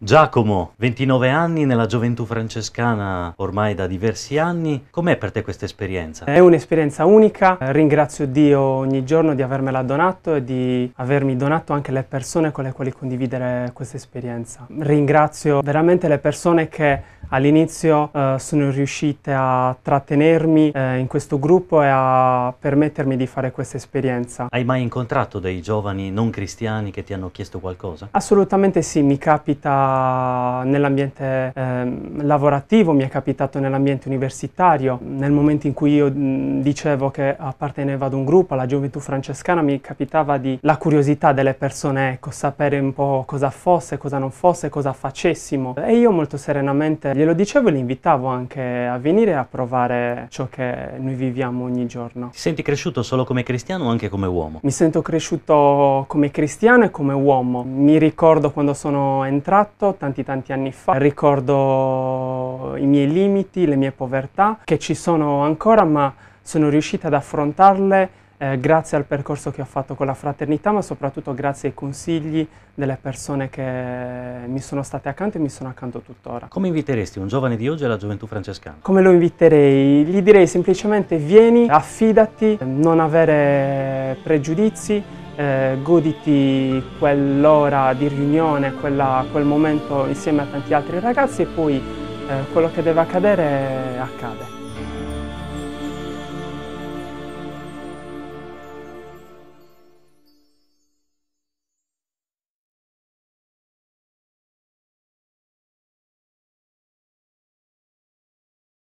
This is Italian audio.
Giacomo, 29 anni nella gioventù francescana ormai da diversi anni, com'è per te questa esperienza? È un'esperienza unica, ringrazio Dio ogni giorno di avermela donato e di avermi donato anche le persone con le quali condividere questa esperienza. Ringrazio veramente le persone che All'inizio eh, sono riuscite a trattenermi eh, in questo gruppo e a permettermi di fare questa esperienza. Hai mai incontrato dei giovani non cristiani che ti hanno chiesto qualcosa? Assolutamente sì, mi capita nell'ambiente eh, lavorativo, mi è capitato nell'ambiente universitario. Nel momento in cui io dicevo che appartenevo ad un gruppo, alla gioventù francescana, mi capitava di la curiosità delle persone, ecco, sapere un po' cosa fosse, cosa non fosse, cosa facessimo. E io molto serenamente Glielo dicevo e li invitavo anche a venire a provare ciò che noi viviamo ogni giorno. Ti senti cresciuto solo come cristiano o anche come uomo? Mi sento cresciuto come cristiano e come uomo. Mi ricordo quando sono entrato tanti tanti anni fa, ricordo i miei limiti, le mie povertà che ci sono ancora ma sono riuscita ad affrontarle eh, grazie al percorso che ho fatto con la fraternità, ma soprattutto grazie ai consigli delle persone che mi sono state accanto e mi sono accanto tuttora. Come inviteresti un giovane di oggi alla gioventù francescana? Come lo inviterei? Gli direi semplicemente vieni, affidati, non avere pregiudizi, eh, goditi quell'ora di riunione, quella, quel momento insieme a tanti altri ragazzi e poi eh, quello che deve accadere accade.